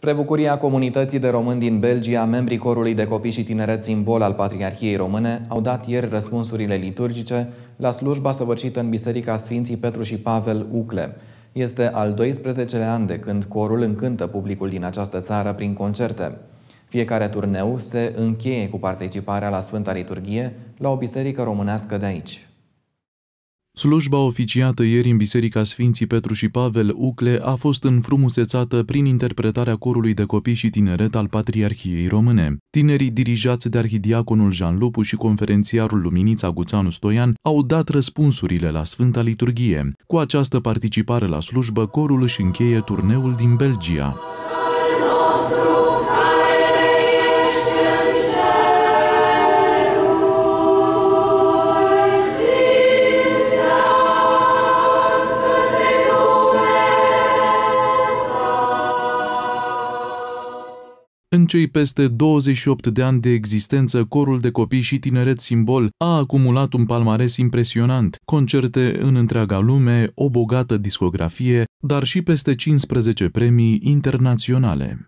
Spre bucuria comunității de români din Belgia, membrii corului de copii și tineret simbol al Patriarhiei Române au dat ieri răspunsurile liturgice la slujba săvârșită în Biserica Sfinții Petru și Pavel Ucle. Este al 12-lea an de când corul încântă publicul din această țară prin concerte. Fiecare turneu se încheie cu participarea la Sfânta Liturghie la o biserică românească de aici. Slujba oficiată ieri în Biserica Sfinții Petru și Pavel Ucle a fost înfrumusețată prin interpretarea corului de copii și tineret al Patriarhiei Române. Tinerii dirijați de arhidiaconul Jean Lupu și conferențiarul Luminița Guțanu Stoian au dat răspunsurile la Sfânta Liturghie. Cu această participare la slujbă, corul își încheie turneul din Belgia. În cei peste 28 de ani de existență, corul de copii și tineret simbol a acumulat un palmares impresionant, concerte în întreaga lume, o bogată discografie, dar și peste 15 premii internaționale.